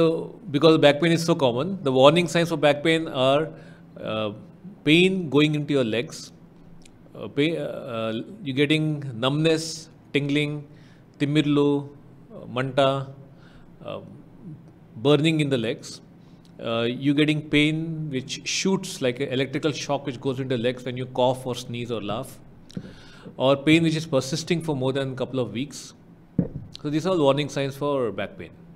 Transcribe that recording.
So because back pain is so common, the warning signs for back pain are uh, pain going into your legs, uh, uh, uh you're getting numbness, tingling, timirlo, uh, manta, um, burning in the legs. Uh, you're getting pain which shoots like an electrical shock which goes into the legs when you cough or sneeze or laugh or pain which is persisting for more than a couple of weeks. So these are all warning signs for back pain.